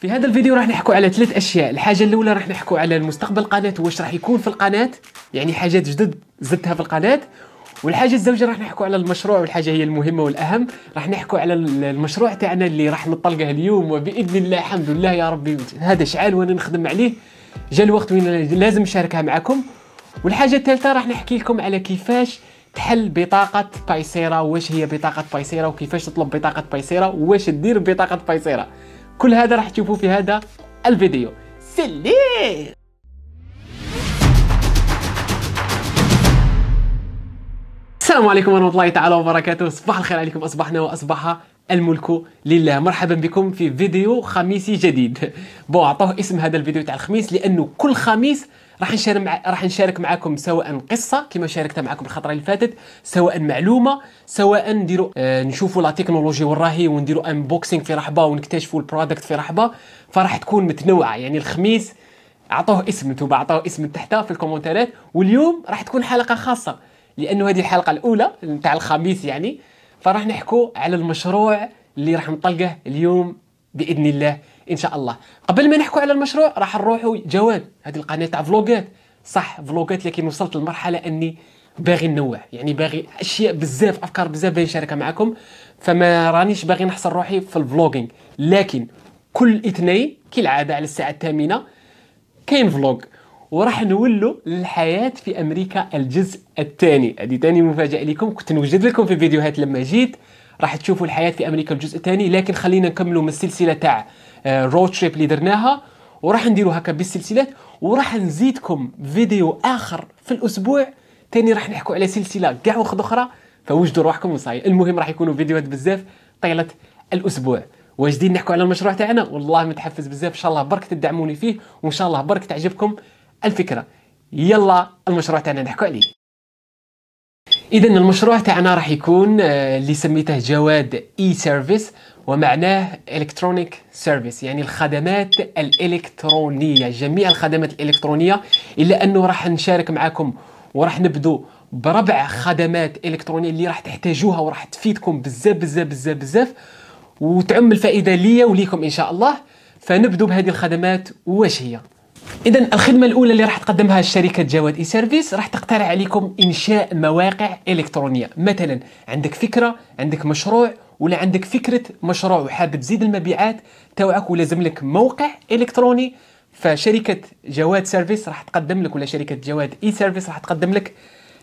في هذا الفيديو راح نحكوا على ثلاث اشياء الحاجه الاولى راح نحكوا على المستقبل القناه واش راح يكون في القناه يعني حاجات جدد زدتها في القناه والحاجه الزوجه راح نحكوا على المشروع والحاجه هي المهمه والاهم راح نحكوا على المشروع تاعنا اللي راح نطلقه اليوم وباذن الله الحمد لله يا ربي هذا شعال وانا نخدم عليه جا الوقت وين لازم نشاركها معكم والحاجه الثالثه راح نحكي لكم على كيفاش تحل بطاقة بايسيرا واش هي بطاقة بايسيرا وكيفاش تطلب بطاقة بايسيرا واش تدير بطاقة بايسيرا كل هذا راح تشوفوه في هذا الفيديو سليه السلام عليكم ورحمة الله تعالى وبركاته صباح الخير عليكم أصبحنا وأصبح الملك لله مرحبا بكم في فيديو خميسي جديد بو عطوه اسم هذا الفيديو تاع الخميس لأنه كل خميس راح نشارك مع... راح نشارك معكم سواء قصه كما شاركت معكم الخطره اللي فاتت سواء معلومه سواء نديروا آه نشوفوا لا تكنولوجي وراهي ونديروا انبوكسينغ في رحبه ونكتشفوا البرودكت في رحبه فراح تكون متنوعه يعني الخميس اعطوه اسم انتم اعطوه اسم تحتها في الكومنتات واليوم راح تكون حلقه خاصه لانه هذه الحلقه الاولى نتاع الخميس يعني فراح نحكوا على المشروع اللي راح نطلقه اليوم باذن الله ان شاء الله قبل ما نحكوا على المشروع راح نروحوا جواد هذه القناه تاع فلوجات صح فلوجات لكن وصلت لمرحله اني باغي ننوع يعني باغي اشياء بزاف افكار بزاف باغي نشاركها معكم فما رانيش باغي نحصر روحي في الفلوغينغ لكن كل اثنين كالعاده على الساعه الثامنه كاين فلوغ وراح نولو للحياة في أمريكا الجزء الثاني هذه ثاني مفاجأة لكم كنت نوجد لكم في فيديوهات لما جيت راح تشوفوا الحياة في أمريكا الجزء الثاني لكن خلينا نكملوا من السلسلة تاع رود آه، تريب اللي درناها وراح نديروا هكا بالسلسلات وراح نزيدكم فيديو اخر في الاسبوع تاني راح نحكوا على سلسله كاع واخد اخرى فوجدوا روحكم وصاي المهم راح يكونوا فيديوهات بزاف طيله الاسبوع واجدين نحكوا على المشروع تاعنا والله متحفز بزاف ان شاء الله برك تدعموني فيه وان شاء الله برك تعجبكم الفكره يلا المشروع تاعنا نحكوا عليه اذا المشروع تاعنا راح يكون آه، اللي سميته جواد اي سيرفيس ومعناه الكترونيك سيرفيس يعني الخدمات الالكترونيه جميع الخدمات الالكترونيه الا انه راح نشارك معكم وراح نبدو بربع خدمات الكترونيه اللي راح تحتاجوها وراح تفيدكم بزاف بزاف بزاف بزاف وتعم الفائده ليا وليكم ان شاء الله فنبدو بهذه الخدمات واش هي اذا الخدمه الاولى اللي راح تقدمها شركه جواد اي سيرفيس راح تقترح عليكم انشاء مواقع الكترونيه مثلا عندك فكره عندك مشروع ولا عندك فكره مشروع وحاب تزيد المبيعات تاعك ولازم لك موقع الكتروني فشركه جواد سيرفيس راح تقدم لك ولا شركه جواد اي سيرفيس راح تقدم لك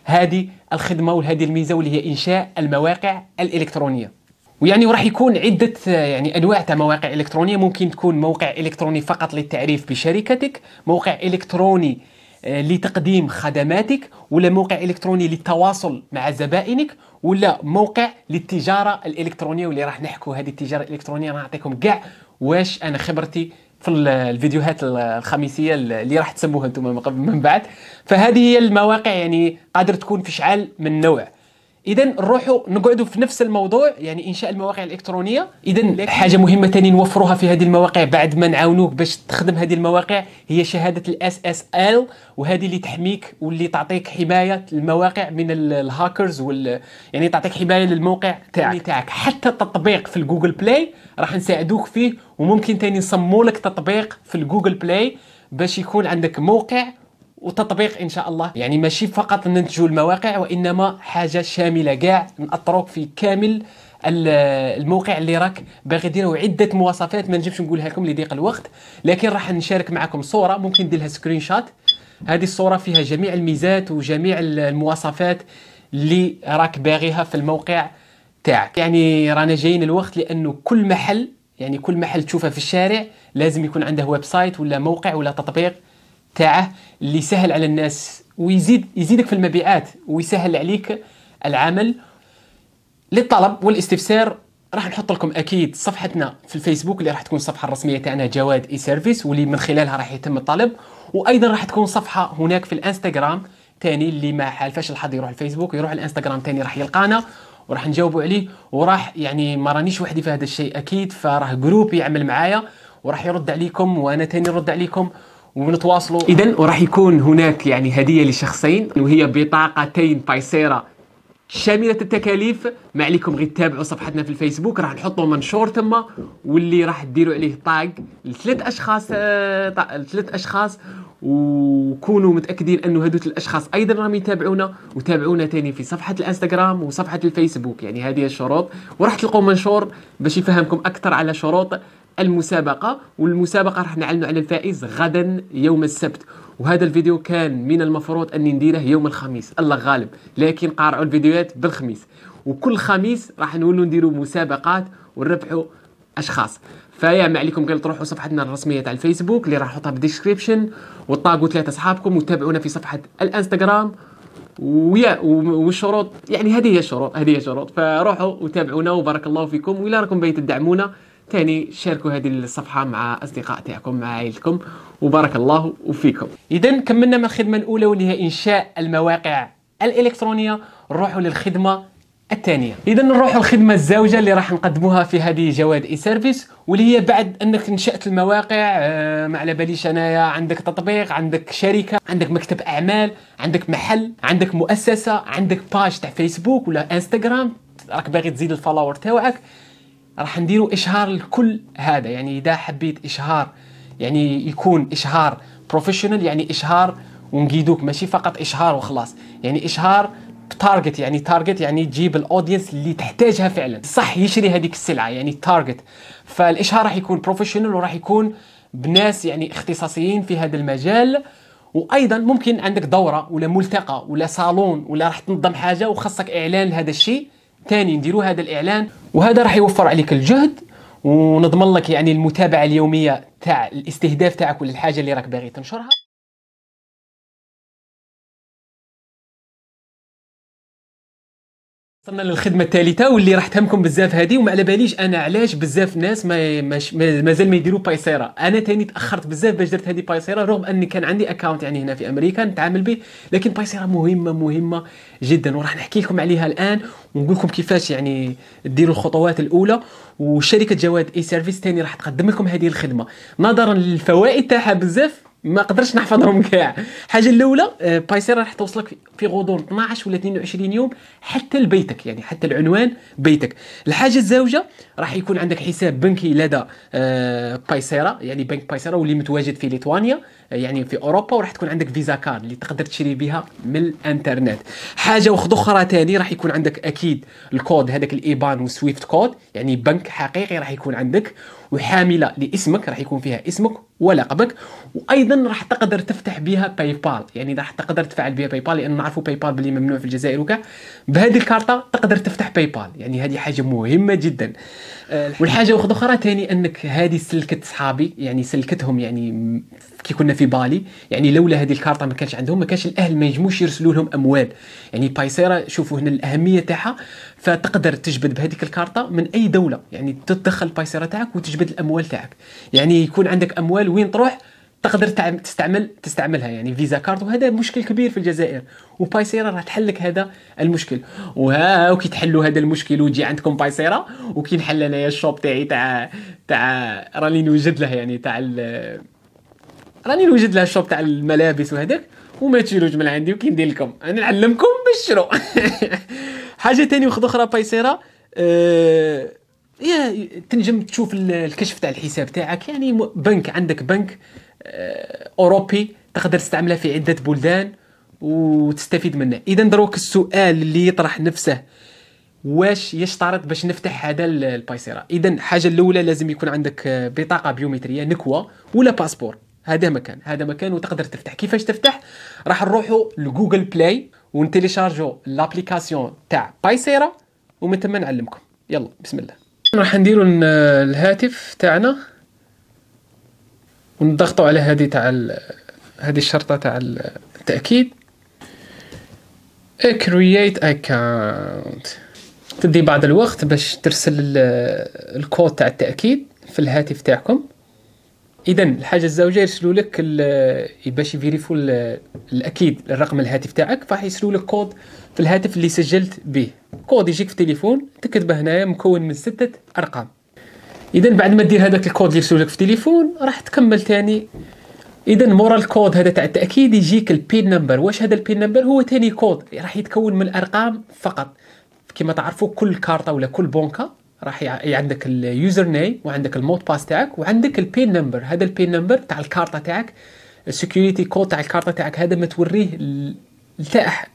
هذه الخدمه وهذه الميزه واللي هي انشاء المواقع الالكترونيه ويعني وراح يكون عدة يعني أنواع تاع مواقع إلكترونية ممكن تكون موقع إلكتروني فقط للتعريف بشركتك موقع إلكتروني آه، لتقديم خدماتك ولا موقع إلكتروني للتواصل مع زبائنك ولا موقع للتجاره الالكترونيه واللي راح نحكوا هذه التجاره الالكترونيه راح نعطيكم كاع واش انا خبرتي في الفيديوهات الخميسيه اللي راح تسموها انتم من بعد فهذه هي المواقع يعني قادر تكون في شعال من نوع اذا نروحوا نقعدوا في نفس الموضوع يعني انشاء المواقع الالكترونيه اذا حاجه مهمه ثاني نوفروها في هذه المواقع بعد ما نعاونوك باش تخدم هذه المواقع هي شهاده الاس اس ال وهذه اللي تحميك واللي تعطيك حمايه المواقع من الهاكرز وال يعني تعطيك حمايه للموقع تاعك تاعك حتى التطبيق في الجوجل بلاي راح نساعدوك فيه وممكن ثاني نصمولك لك تطبيق في الجوجل بلاي باش يكون عندك موقع وتطبيق ان شاء الله يعني ماشي فقط ننتجوا المواقع وانما حاجه شامله كاع ناطروك في كامل الموقع اللي راك باغي ديرو عده مواصفات ما نجمش نقولها لكم لضيق الوقت لكن راح نشارك معكم صوره ممكن ندير لها سكرين شوت هذه الصوره فيها جميع الميزات وجميع المواصفات اللي راك باغيها في الموقع تاعك يعني رانا جايين الوقت لانه كل محل يعني كل محل تشوفه في الشارع لازم يكون عنده ويب سايت ولا موقع ولا تطبيق تاعه اللي سهل على الناس ويزيد يزيدك في المبيعات ويسهل عليك العمل للطلب والاستفسار راح نحط لكم اكيد صفحتنا في الفيسبوك اللي راح تكون الصفحه الرسميه تاعنا جواد اي سيرفيس واللي من خلالها راح يتم الطلب وايضا راح تكون صفحه هناك في الانستغرام تاني اللي ما حالفاش الحظ يروح الفيسبوك يروح الانستغرام تاني راح يلقانا وراح نجاوبوا عليه وراح يعني ما رانيش وحدي في هذا الشيء اكيد فراه جروب يعمل معايا وراح يرد عليكم وانا تاني نرد عليكم ونتواصلوا اذا وراح يكون هناك يعني هديه لشخصين وهي بطاقتين بايسيرا شامله التكاليف ما عليكم غير تتابعوا صفحتنا في الفيسبوك راح نحطوا منشور تما واللي راح ديروا عليه طاق لثلاث اشخاص آه، ثلاث اشخاص وكونوا متاكدين انه هذوك الاشخاص ايضا راهم يتابعونا وتابعونا تاني في صفحه الانستغرام وصفحه الفيسبوك يعني هذه الشروط وراح تلقوا منشور باش يفهمكم اكثر على شروط المسابقة والمسابقة راح نعلنوا على الفائز غدا يوم السبت وهذا الفيديو كان من المفروض أني نديره يوم الخميس الله غالب لكن قارعوا الفيديوهات بالخميس وكل خميس راح نولوا نديروا مسابقات ونربحوا اشخاص فيا ما عليكم قال تروحوا صفحتنا الرسميه تاع الفيسبوك اللي راح نحطها بالديسكريبشن وطاقوا ثلاثه اصحابكم وتابعونا في صفحه الانستغرام ويا والشروط يعني هذه هي الشروط هذه هي الشروط فروحوا وتابعونا وبارك الله فيكم وإلا راكم بين تدعمونا تاني شاركوا هذه الصفحة مع أصدقاء تاعكم مع عائلتكم وبارك الله فيكم إذا كملنا من الخدمة الأولى واللي هي إنشاء المواقع الإلكترونية نروحوا للخدمة الثانية إذا نروحوا للخدمة الزوجة اللي راح نقدموها في هذه جواد إي سيرفيس واللي هي بعد أنك نشأت المواقع آه، ما على باليش أنايا عندك تطبيق عندك شركة عندك مكتب أعمال عندك محل عندك مؤسسة عندك باج تاع فيسبوك ولا انستغرام راك باغي تزيد الفلاور تاعك راح نديروا اشهار لكل هذا يعني اذا حبيت اشهار يعني يكون اشهار بروفيشنال يعني اشهار ونقيدوك ماشي فقط اشهار وخلاص يعني اشهار بتارجت يعني تارجت يعني تجيب الاودينس اللي تحتاجها فعلا صح يشري هذيك السلعه يعني تارجت فالاشهار راح يكون بروفيشنال وراح يكون بناس يعني اختصاصيين في هذا المجال وايضا ممكن عندك دوره ولا ملتقى ولا صالون ولا راح تنظم حاجه وخاصك اعلان لهذا الشيء ثاني نديروا هذا الاعلان وهذا راح يوفر عليك الجهد ونضمن لك يعني المتابعه اليوميه تاع الاستهداف تاعك ولا الحاجه اللي راك باغي تنشرها وصلنا للخدمه الثالثه واللي راح تهمكم بزاف هذه وما على باليش انا علاش بزاف ناس ما مازال ما يديروا بايسيرا انا تاني تاخرت بزاف باش درت هذه بايسيرا رغم اني كان عندي اكاونت يعني هنا في امريكا نتعامل به لكن بايسيرا مهمه مهمه جدا وراح نحكي لكم عليها الان ونقول لكم كيفاش يعني ديروا الخطوات الاولى وشركه جواد اي سيرفيس تاني راح تقدم لكم هذه الخدمه نظرا للفوائد تاعها بزاف ما قدرتش نحفظهم كاع الحاجه الاولى آه، بايسيرا راح توصلك في غضون 12 ولا 22 يوم حتى لبيتك يعني حتى العنوان بيتك الحاجه الزوجه راح يكون عندك حساب بنكي لدى آه، بايسيرا يعني بنك بايسيرا واللي متواجد في ليتوانيا يعني في اوروبا وراح تكون عندك فيزا كارد اللي تقدر تشري بها من الانترنت حاجه واخد اخرى ثاني راح يكون عندك اكيد الكود هذاك الايبان وسويفت كود يعني بنك حقيقي راح يكون عندك وحامله لاسمك راح يكون فيها اسمك ولقبك وايضا راح تقدر تفتح بها باي بال يعني راح تقدر تفعل بها باي بال لان نعرفوا باي بال باللي ممنوع في الجزائر وكا بهذه الكارطه تقدر تفتح باي بال يعني هذه حاجه مهمه جدا آه، والحاجه واحده اخرى ثاني انك هذه سلكت صحابي يعني سلكتهم يعني كي كنا في بالي يعني لولا هذه الكارطه ما كانش عندهم ما كانش الاهل ما يجموش يرسلوا لهم اموال يعني بايسيرا شوفوا هنا الاهميه تاعها فتقدر تجبد بهذيك الكارطه من اي دوله يعني تدخل بايسيرا تاعك وتجبد الاموال تاعك يعني يكون عندك اموال وين تروح تقدر تستعمل تستعملها يعني فيزا كارد وهذا مشكل كبير في الجزائر وبايسيرا راه تحل لك هذا المشكل وها وكي تحلوا هذا المشكل وتجي عندكم بايسيرا وكي نحل انايا الشوب تاعي تاع تاع راني نوجد لها يعني تاع راني نوجد لها الشوب تاع الملابس وهذاك وما تشيلوش من عندي وكي ندير لكم انا نعلمكم تشرو حاجه تاني وخد اخرى بايسيرا أه يا تنجم تشوف الكشف تاع الحساب تاعك يعني بنك عندك بنك آه، اوروبي تقدر تستعملها في عده بلدان وتستفيد منه اذا دروك السؤال اللي يطرح نفسه واش يشترط باش نفتح هذا البايسيرا اذا الحاجه الاولى لازم يكون عندك بطاقه بيومتريه نكوه ولا باسبور هذا مكان هذا مكان وتقدر تفتح كيفاش تفتح راح نروحوا لجوجل بلاي ونتيليشارجو لابليكاسيون تاع بايسيرا ومن ثم نعلمكم يلا بسم الله راح نديروا الهاتف تاعنا ونضغطوا على هذه تاع هذه الشرطه تاع التاكيد create account تدي بعض الوقت باش ترسل الكود تاع التاكيد في الهاتف تاعكم اذا الحاجه الزوجه يرسلوا لك باش يفيريفو الاكيد الرقم الهاتف تاعك راح يرسلوا لك كود في الهاتف اللي سجلت به كود يجيك في التليفون تكتبه هنايا مكون من سته ارقام اذا بعد ما دير هذاك الكود اللي رسولك في التليفون راح تكمل ثاني اذا مورا الكود هذا تاع التاكيد يجيك البين نمبر واش هذا البين نمبر هو ثاني كود راح يتكون من الارقام فقط كما تعرفوا كل كارطه ولا كل بونكا راح عندك اليوزر نيم وعندك المود باس تاعك وعندك البين نمبر هذا البين نمبر تاع الكارطه تاعك السكيورتي كود تاع الكارطه تاعك هذا ما توريه لتا احد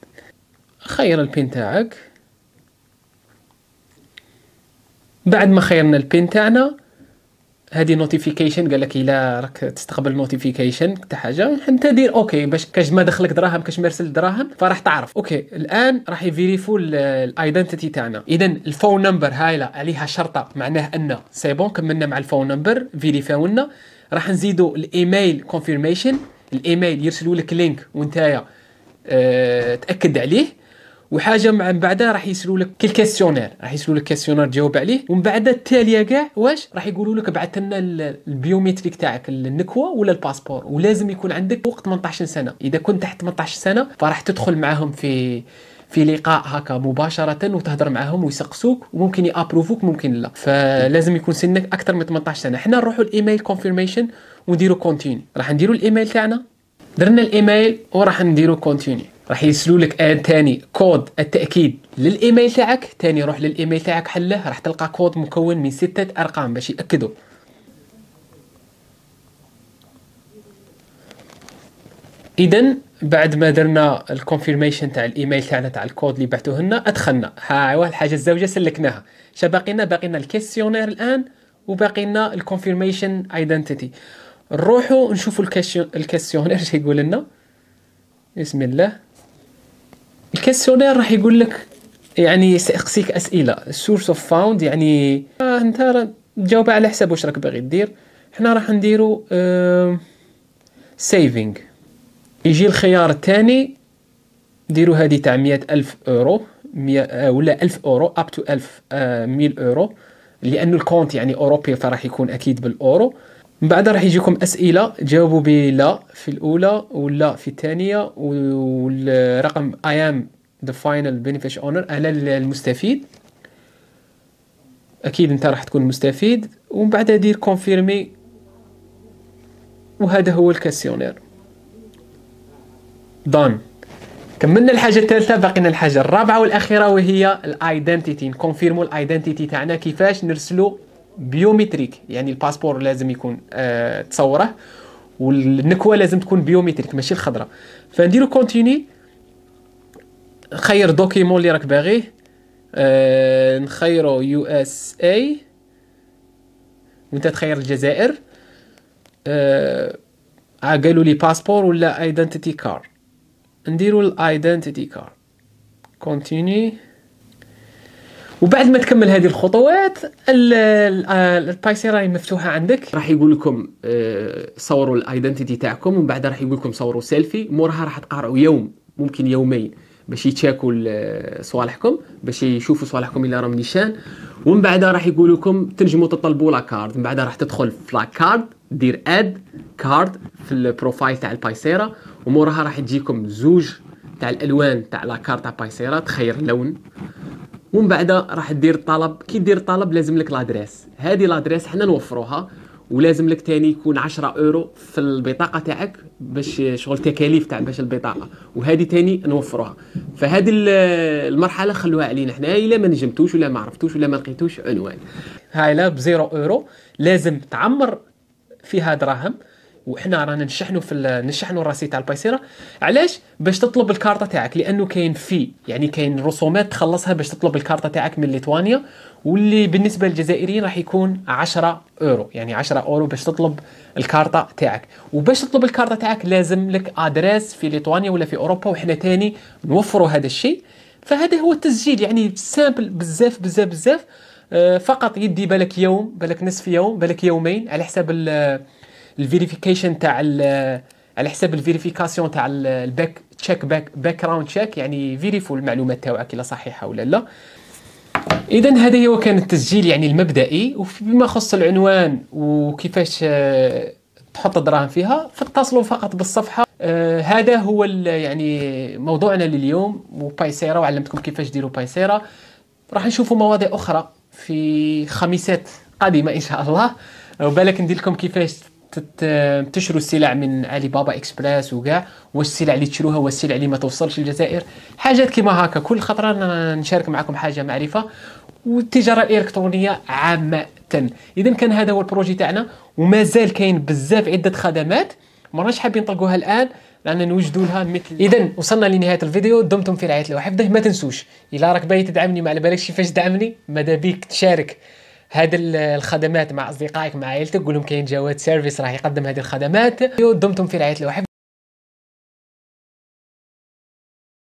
خير البين تاعك بعد ما خيرنا البين تاعنا هذه نوتيفيكيشن قال لك الا راك تستقبل نوتيفيكيشن تاع حاجه انت دير اوكي باش كاش ما دخلك دراهم كاش ما يرسل دراهم فراح تعرف اوكي الان راح يفيريفو الايدنتيتي تاعنا اذا الفون نمبر هايله عليها شرطه معناه ان سي بون كملنا مع الفون نمبر فيريفاو لنا راح نزيدو الايميل كونفيرميشن الايميل يرسلوا لك لينك وانتايا اه تاكد عليه وحاجه مع من بعدها راح يسالوا لك كل كاستيونير راح يسالوا لك كاستيونير تجاوب عليه ومن بعد التاليه كاع واش راح يقولوا لك بعث لنا البيومتريك تاعك النكوه ولا الباسبور ولازم يكون عندك فوق 18 سنه اذا كنت تحت 18 سنه فراح تدخل معاهم في في لقاء هكا مباشره وتهضر معاهم ويسقسوك وممكن يابروفوك ممكن لا فلازم يكون سنك اكثر من 18 سنه حنا نروحوا الايميل كونفيرميشن ونديرو كونتيني راح نديرو الايميل تاعنا درنا الايميل وراح نديرو كونتيني راح يرسلوا لك آن ثاني كود التاكيد للايميل تاعك ثاني روح للايميل تاعك حله راح تلقى كود مكون من سته ارقام باش ياكدوا اذا بعد ما درنا الكونفيرميشن تاع الايميل تاعنا تاع الكود اللي بعثوه لنا ادخلنا ها الحاجه الزوجه سلكناها باقي لنا باقي لنا الكيسيونير الان وباقي لنا الكونفيرميشن ايدنتيتي نروحوا نشوفوا الكيسيونير شي يقول لنا بسم الله الكيستيونير راح يقول لك يعني سيقسيك اسئله السورس اوف فاوند يعني آه انت تجاوب على حساب واش راك باغي دير حنا راح نديرو آه سيفينغ يجي الخيار الثاني ديروا هذه تاع مية ألف أورو مية آه، ولا ألف أورو أب تو ألف آه، ميل أورو لأن الكونت يعني أوروبي فراح يكون أكيد بالأورو من بعد راح يجيكم أسئلة جاوبوا بلا في الأولى ولا في الثانية والرقم اي ام the final بينيفيش اونر انا المستفيد اكيد انت راح تكون مستفيد ومن بعد دير كونفيرمي وهذا هو الكاسيونير دون كملنا الحاجه الثالثه باقينا الحاجه الرابعه والاخيره وهي الايدنتيتي نكونفيرمو الايدنتيتي تاعنا كيفاش نرسلو بيومتريك يعني الباسبور لازم يكون آه تصوره والنكوه لازم تكون بيومتريك ماشي الخضراء فنديرو كونتيني خير دوكيمون اللي راك باغيه أه نخيرو يو اس اي وانت تخير الجزائر أه, آه، قالوا لي باسبور ولا ايدنتيتي كار نديرو الايدنتيتي كار كونتيني وبعد ما تكمل هذه الخطوات آه، البايسي راهي مفتوحه عندك راح يقول لكم آه، صوروا الايدنتيتي تاعكم ومن بعد راح يقول لكم صوروا سيلفي موراها راح تقارعوا يوم ممكن يومين باش يتشاكوا صوالحكم باش يشوفوا صوالحكم الا راهم نيشان ومن بعد راح يقولوا لكم تنجموا تطلبوا لا كارد من بعد راح تدخل في لا كارد دير اد كارد في البروفايل تاع البايسيرا وموراها راح تجيكم زوج تاع الالوان تاع لا كارد تاع بايسيرا تخير لون ومن بعد راح دير طلب كي دير طلب لازم لك لادريس هذه لادريس حنا نوفروها ولازم لك تاني يكون 10 اورو في البطاقه تاعك باش شغل تكاليف تاع باش البطاقه وهذه تاني نوفروها فهذه المرحله خلوها علينا حنا الا ما نجمتوش ولا ما عرفتوش ولا ما لقيتوش عنوان هاي لا 0 اورو لازم تعمر فيها دراهم وحنا رانا نشحنوا في نشحنوا الراسي تاع البايسيرا علاش باش تطلب الكارطه تاعك لانه كاين في يعني كاين رسومات تخلصها باش تطلب الكارطه تاعك من ليتوانيا واللي بالنسبه للجزائريين راح يكون 10 اورو يعني 10 اورو باش تطلب الكارطه تاعك وباش تطلب الكارطه تاعك لازم لك ادريس في ليتوانيا ولا في اوروبا وحنا تاني نوفروا هذا الشيء فهذا هو التسجيل يعني سامبل بزاف بزاف بزاف آه، فقط يدي بالك يوم بالك نصف يوم بالك يومين على حساب الفيريفيكيشن تاع على حساب الفيريفيكاسيون تاع الباك تشيك باك باك راوند تشيك يعني فيريفو المعلومات تاعك الا صحيحه ولا لا اذا هذا هو كان التسجيل يعني المبدئي وفيما يخص العنوان وكيفاش آه، تحط الدراهم فيها فاتصلوا فقط بالصفحه آه هذا هو يعني موضوعنا لليوم وبايسيرا وعلمتكم كيفاش ديروا بايسيرا راح نشوفوا مواضيع اخرى في خميسات قادمه ان شاء الله وبالك ندير لكم كيفاش تشروا السلع من علي بابا اكسبريس وكاع والسلع اللي تشروها والسلع اللي ما توصلش للجزائر حاجات كيما هكا كل خطره نشارك معكم حاجه معرفه والتجاره الالكترونيه عامه اذا كان هذا هو البروجي تاعنا ومازال كاين بزاف عده خدمات ما راناش حابين نطلقوها الان لان نوجدوا لها مثل اذا وصلنا لنهايه الفيديو دمتم في رعايه الله وحفظه ما تنسوش الا راك باغي تدعمني ما على بالكش كيفاش تدعمني ماذا بيك تشارك هذه الخدمات مع اصدقائك مع عائلتك قول لهم كاين جواد سيرفيس راه يقدم هذه الخدمات دمتم في رعايه الوحف